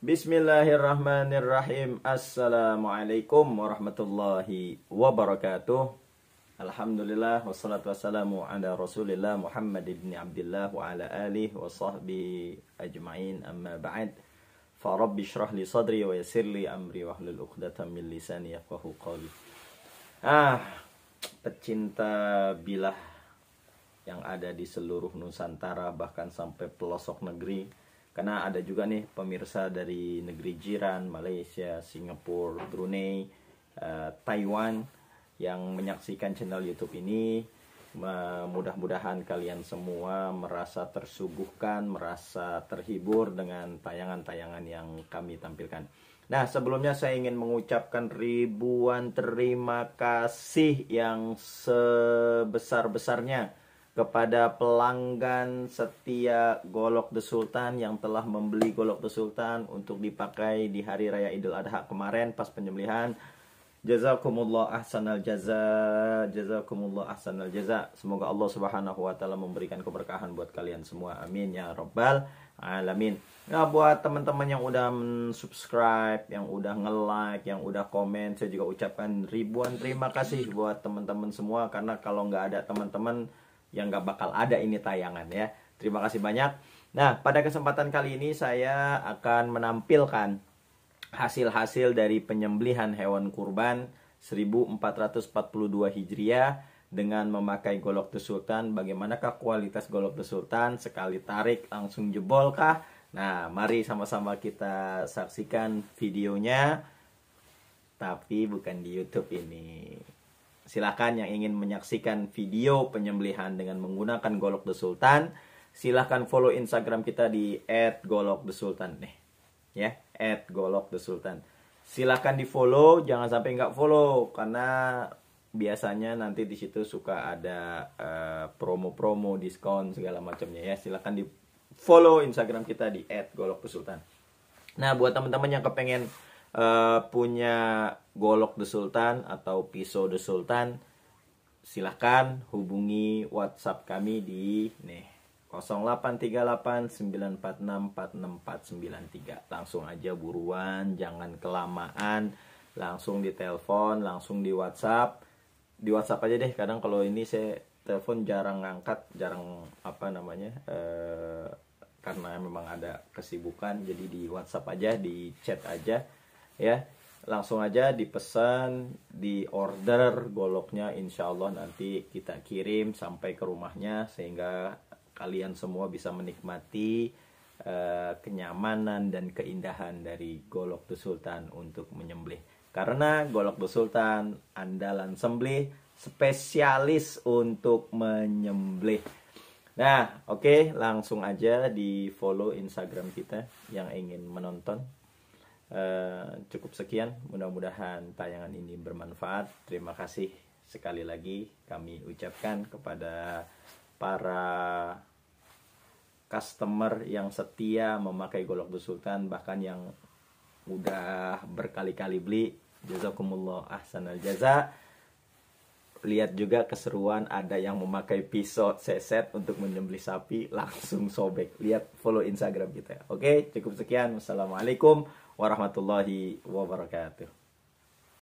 Bismillahirrahmanirrahim. Assalamualaikum warahmatullahi wabarakatuh. Alhamdulillah wassalatu wassalamu ala Rasulillah Muhammad ibn Abdullah wa ala alihi wa sahbihi ajma'in amma ba'd. Fa rabbi shrah li sadri wa yassir li amri wa hlul 'uqdatam min lisani yafqahu qawli. Ah, pecinta bilah yang ada di seluruh Nusantara bahkan sampai pelosok negeri karena ada juga nih pemirsa dari negeri jiran Malaysia, Singapura, Brunei, uh, Taiwan yang menyaksikan channel YouTube ini mudah-mudahan kalian semua merasa tersuguhkan, merasa terhibur dengan tayangan-tayangan yang kami tampilkan. Nah, sebelumnya saya ingin mengucapkan ribuan terima kasih yang sebesar-besarnya kepada pelanggan setia Golok The Sultan yang telah membeli Golok The Sultan untuk dipakai di hari raya Idul Adha kemarin pas penyembelihan. Jazakumullah ahsanal jaza, jazakumullah ahsanal jaza. Semoga Allah Subhanahu wa taala memberikan keberkahan buat kalian semua. Amin ya rabbal alamin. Nah, buat teman-teman yang udah subscribe, yang udah nge-like, yang udah komen, saya juga ucapkan ribuan terima kasih buat teman-teman semua karena kalau nggak ada teman-teman yang nggak bakal ada ini tayangan ya. Terima kasih banyak. Nah, pada kesempatan kali ini saya akan menampilkan hasil-hasil dari penyembelihan hewan kurban 1442 Hijriah dengan memakai golok kesultan. Bagaimanakah kualitas golok kesultan Sekali tarik langsung jebol kah? Nah, mari sama-sama kita saksikan videonya. Tapi bukan di YouTube ini silahkan yang ingin menyaksikan video penyembelihan dengan menggunakan golok the sultan, silahkan follow Instagram kita di sultan nih. Ya, sultan Silahkan di follow, jangan sampai nggak follow karena biasanya nanti di situ suka ada promo eh, promo-promo, diskon segala macamnya ya. Silahkan di follow Instagram kita di sultan Nah, buat teman-teman yang kepengen Eh, punya golok The Sultan atau pisau The Sultan silahkan hubungi WhatsApp kami di nih 083894646493 langsung aja buruan jangan kelamaan langsung di telepon langsung di WhatsApp di WhatsApp aja deh kadang kalau ini saya telepon jarang ngangkat jarang apa namanya eh, karena memang ada kesibukan jadi di WhatsApp aja di chat aja ya langsung aja dipesan di order goloknya insya Allah nanti kita kirim sampai ke rumahnya sehingga kalian semua bisa menikmati uh, kenyamanan dan keindahan dari golok Sultan untuk menyembelih karena golok Sultan andalan sembelih spesialis untuk menyembelih nah oke okay, langsung aja di follow Instagram kita yang ingin menonton Eh, cukup sekian, mudah-mudahan tayangan ini bermanfaat. Terima kasih sekali lagi kami ucapkan kepada para customer yang setia memakai golok besultan bahkan yang udah berkali-kali beli jazakumullah ahsanal jaza lihat juga keseruan ada yang memakai pisau seset untuk menyembelih sapi langsung sobek lihat follow instagram kita oke cukup sekian wassalamualaikum warahmatullahi wabarakatuh